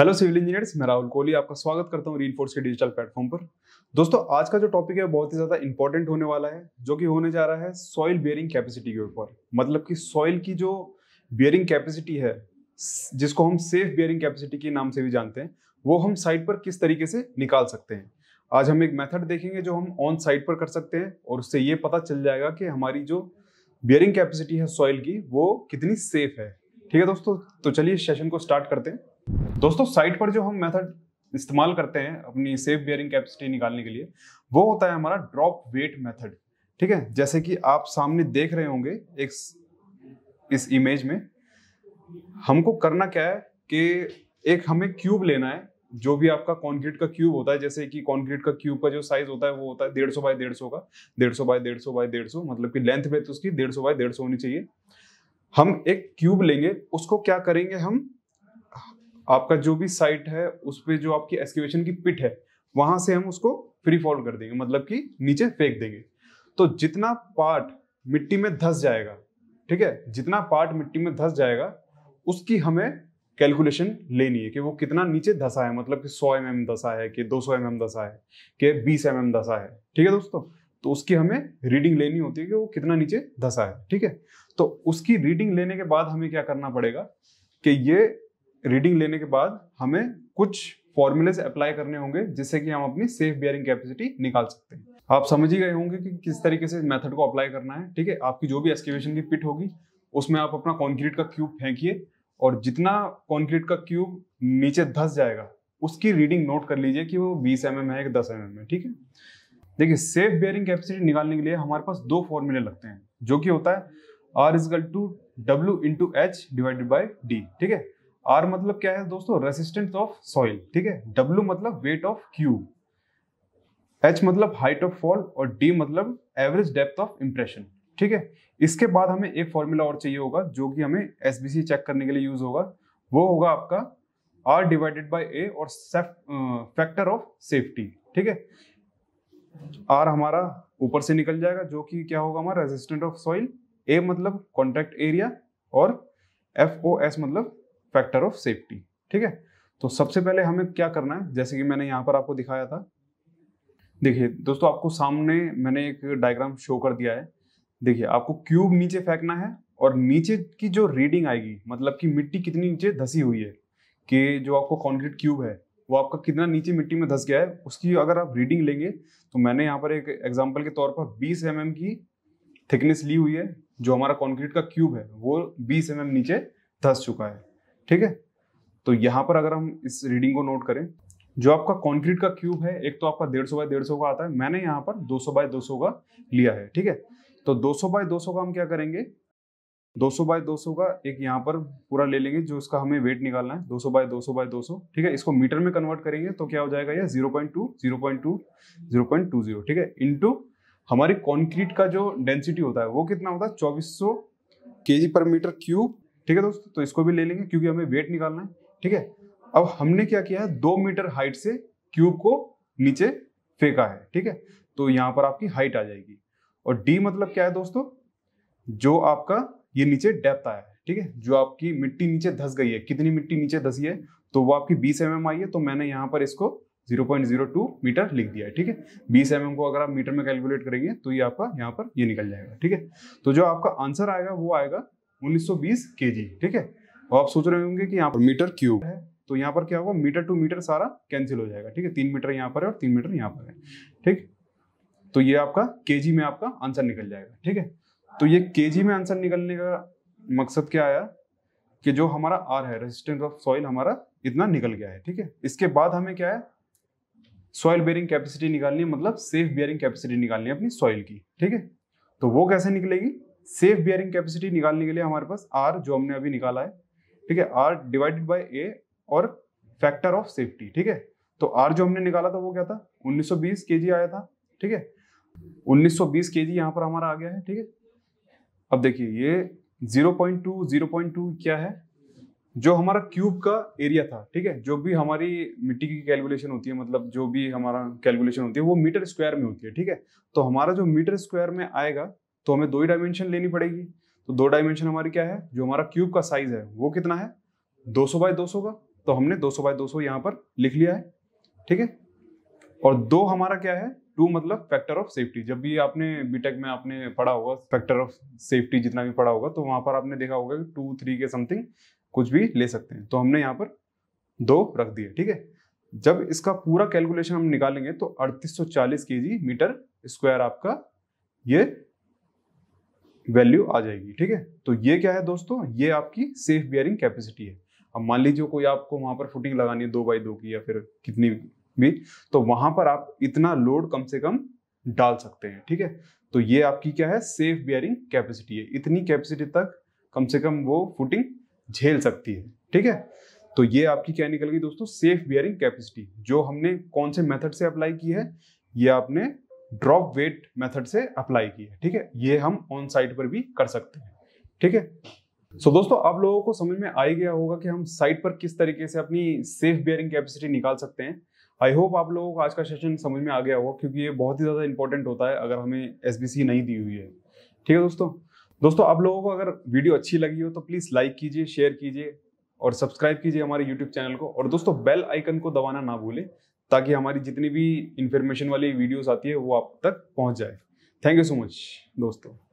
hello civil engineers मैं राहुल कोहली आपका स्वागत करता हूँ री के डिजिटल प्लेटफॉर्म पर दोस्तों आज का जो टॉपिक है बहुत ही ज़्यादा इंपॉर्टेंट होने वाला है जो कि होने जा रहा है सॉइल बियरिंग कैपेसिटी के ऊपर मतलब कि सॉइल की जो बियरिंग कैपेसिटी है जिसको हम सेफ बियरिंग कैपेसिटी के नाम से भी जानते हैं वो हम साइट पर किस तरीके से निकाल सकते हैं आज हम एक मेथड देखेंगे जो हम ऑन साइट पर कर सकते हैं और उससे ये पता चल जाएगा कि हमारी जो बियरिंग कैपेसिटी है सॉइल की वो कितनी सेफ है ठीक है दोस्तों तो चलिए सेशन को स्टार्ट करते हैं दोस्तों साइट पर जो हम मेथड इस्तेमाल करते हैं अपनी सेफ बियरिंग कैपेसिटी निकालने के लिए वो होता है हमारा ड्रॉप वेट मेथड ठीक है जैसे कि आप सामने देख रहे होंगे एक इस इमेज में हमको करना क्या है कि एक हमें क्यूब लेना है जो भी आपका कॉन्क्रीट का क्यूब होता है जैसे कि कॉन्क्रीट का क्यूब का जो साइज होता है वो होता है डेढ़ सौ बाय डेढ़ सौ का डेढ़ सौ बाय डेढ़ सौ बाय डेढ़ सौ मतलब की लेंथ बेथ उसकी डेढ़ सौ बाय डेढ़ सौ होनी चाहिए हम एक क्यूब लेंगे उसको क्या करेंगे हम आपका जो भी साइट है उस पर जो आपकी एक्सकेवेशन की पिट है वहां से हम उसको फ्री फॉल कर देंगे मतलब कि नीचे फेंक देंगे तो जितना पार्ट मिट्टी में धस जाएगा ठीक है जितना पार्ट मिट्टी में धस जाएगा उसकी हमें कैलकुलेशन लेनी है कि वो कितना नीचे धसा है मतलब कि 100 एम mm धसा है कि 200 एम mm धसा है कि 20 एम mm धसा है ठीक है दोस्तों तो उसकी हमें रीडिंग लेनी होती है कि वो कितना नीचे धसा है ठीक है तो उसकी रीडिंग लेने के बाद हमें क्या करना पड़ेगा कि ये रीडिंग लेने के बाद हमें कुछ फॉर्मूलेस अप्लाई करने होंगे जिससे कि हम अपनी सेफ बियरिंग कैपेसिटी निकाल सकते हैं आप समझ ही गए होंगे कि किस तरीके से मेथड को अप्लाई करना है ठीक है आपकी जो भी एक्सकेवेशन की पिट होगी उसमें आप अपना कॉन्क्रीट का क्यूब फेंकिए और जितना कॉन्क्रीट का क्यूब नीचे धस जाएगा उसकी रीडिंग नोट कर लीजिए कि वो 20 एम mm है कि 10 एम mm है ठीक है देखिए सेफ बियरिंग कैपेसिटी निकालने के लिए हमारे पास दो फॉर्मूले लगते हैं जो कि होता है R is equal two W into H divided by D ठीक है आर मतलब क्या है दोस्तों रेसिस्टेंस ऑफ सॉइल ठीक है डब्ल्यू मतलब वेट ऑफ क्यूब एच मतलब हाइट ऑफ फॉल और डी मतलब एवरेज डेप्थ ऑफ इंप्रेशन ठीक है इसके बाद हमें एक फॉर्मूला और चाहिए होगा जो कि हमें एस चेक करने के लिए यूज होगा वो होगा आपका आर डिवाइडेड बाई ए और फैक्टर ऑफ सेफ्टी ठीक है आर हमारा ऊपर से निकल जाएगा जो कि क्या होगा हमारा रेजिस्टेंट ऑफ सॉइल ए मतलब कॉन्ट्रैक्ट एरिया और एफ ओ एस मतलब फैक्टर ऑफ सेफ्टी ठीक है तो सबसे पहले हमें क्या करना है जैसे कि मैंने यहाँ पर आपको दिखाया था देखिए दोस्तों आपको सामने मैंने एक डायग्राम शो कर दिया है देखिए आपको क्यूब नीचे फेंकना है और नीचे की जो रीडिंग आएगी मतलब कि मिट्टी कितनी नीचे धसी हुई है कि जो आपको कॉन्क्रीट क्यूब है वो आपका कितना नीचे मिट्टी में धस गया है उसकी अगर आप रीडिंग लेंगे तो मैंने यहाँ पर एक एग्जाम्पल के तौर पर बीस एम mm की थिकनेस ली हुई है जो हमारा कॉन्क्रीट का क्यूब है वो बीस एम mm नीचे धस चुका है ठीक है तो यहां पर अगर हम इस रीडिंग को नोट करें जो आपका कंक्रीट का क्यूब है एक तो आपका डेढ़ सौ बाय डेढ़ सौ का आता है मैंने यहां पर दो सौ बाय दो सौ का लिया है ठीक है तो दो सौ बाय दो सौ का हम क्या करेंगे दो सौ बाय दो सौ का एक यहां पर पूरा ले लेंगे जो इसका हमें वेट निकालना है दो सौ बाय दो सौ बाय दो सौ ठीक है इसको मीटर में कन्वर्ट करेंगे तो क्या हो जाएगा यह zero point two zero point two zero point two zero ठीक है इंटू हमारी कॉन्क्रीट का जो डेंसिटी होता है वो कितना होता है चौबीस सौ के जी पर मीटर क्यूब ठीक है दोस्तों तो इसको भी ले लेंगे क्योंकि हमें वेट निकालना है ठीक है अब हमने क्या किया है दो मीटर हाइट से क्यूब को नीचे फेंका है ठीक है तो यहां पर आपकी हाइट आ जाएगी और डी मतलब क्या है दोस्तों जो आपका ये नीचे डेप्थ आया है ठीक है जो आपकी मिट्टी नीचे धस गई है कितनी मिट्टी नीचे धसी है तो वो आपकी 20 एम mm आई है तो मैंने यहां पर इसको 0.02 मीटर लिख दिया है ठीक है 20 एम mm को अगर आप मीटर में कैलकुलेट करेंगे तो ये आपका यहाँ पर ये निकल जाएगा ठीक है तो जो आपका आंसर आएगा वो आएगा 1920 केजी ठीक है और तो आप सोच रहे होंगे कि यहाँ पर मीटर क्यूब है तो यहाँ पर क्या होगा मीटर टू मीटर सारा कैंसिल हो जाएगा ठीक है तीन मीटर यहाँ पर है और तीन मीटर यहाँ पर है ठीक तो ये आपका के में आपका आंसर निकल जाएगा ठीक है तो ये के में आंसर निकलने का मकसद क्या आया कि जो हमारा आर है रेजिस्टेंस ऑफ सॉइल हमारा इतना निकल गया है ठीक है इसके बाद हमें क्या है सॉइल बेयरिंग कैपेसिटी निकालनी है मतलब सेफ बेयरिंग कैपेसिटी निकालनी है अपनी सॉइल की ठीक है तो वो कैसे निकलेगी सेफ बियरिंग कैपेसिटी निकालने के लिए हमारे पास आर जो हमने अभी निकाला है ठीक है आर डिवाइडेड बाई ए और फैक्टर ऑफ सेफ्टी ठीक है तो आर जो हमने निकाला था वो क्या था 1920 केजी आया था ठीक है 1920 केजी यहाँ पर हमारा आ गया है ठीक है अब देखिए ये 0.2 0.2 क्या है जो हमारा क्यूब का एरिया था ठीक है जो भी हमारी मिट्टी की कैलकुलेशन होती है मतलब जो भी हमारा कैलकुलेशन होती है वो मीटर स्क्वायर में होती है ठीक है तो हमारा जो मीटर स्क्वायर में आएगा तो हमें दो ही डायमेंशन लेनी पड़ेगी तो दो डायमेंशन हमारी क्या है जो हमारा क्यूब का साइज है वो कितना है 200 बाय दो का तो हमने 200 बाय दो यहाँ पर लिख लिया है ठीक है और दो हमारा क्या है टू मतलब फैक्टर ऑफ सेफ्टी जब भी आपने बीटेक में आपने पढ़ा होगा फैक्टर ऑफ सेफ्टी जितना भी पढ़ा होगा तो वहां पर आपने देखा होगा कि टू थ्री के समथिंग कुछ भी ले सकते हैं तो हमने यहाँ पर दो रख दिए ठीक है जब इसका पूरा कैलकुलेशन हम निकालेंगे तो अड़तीस सौ मीटर स्क्वायर आपका ये वैल्यू आ जाएगी ठीक है तो ये क्या है दोस्तों ये आपकी सेफ बियरिंग कैपेसिटी है अब मान लीजिए कोई आपको वहां पर फुटिंग लगानी है दो बाई दो की या फिर कितनी भी तो वहां पर आप इतना लोड कम से कम डाल सकते हैं ठीक है तो ये आपकी क्या है सेफ बियरिंग कैपेसिटी है इतनी कैपेसिटी तक कम से कम वो फुटिंग झेल सकती है ठीक है तो ये आपकी क्या निकल गई दोस्तों सेफ बियरिंग कैपेसिटी जो हमने कौन से मेथड से अप्लाई की है ये आपने ड्रॉप वेट मेथड से अप्लाई की है ठीक है ये हम ऑन साइट पर भी कर सकते हैं ठीक है सो so, दोस्तों आप लोगों को समझ में आ गया होगा कि हम साइट पर किस तरीके से अपनी सेफ बियरिंग कैपेसिटी निकाल सकते हैं आई होप आप लोगों को आज का सेशन समझ में आ गया होगा क्योंकि ये बहुत ही ज़्यादा इंपॉर्टेंट होता है अगर हमें एस नहीं दी हुई है ठीक है दोस्तों दोस्तों आप लोगों को अगर वीडियो अच्छी लगी हो तो प्लीज़ लाइक कीजिए शेयर कीजिए और सब्सक्राइब कीजिए हमारे यूट्यूब चैनल को और दोस्तों बेल आइकन को दबाना ना भूलें ताकि हमारी जितनी भी इंफॉर्मेशन वाली वीडियोस आती है वो आप तक पहुंच जाए थैंक यू सो मच दोस्तों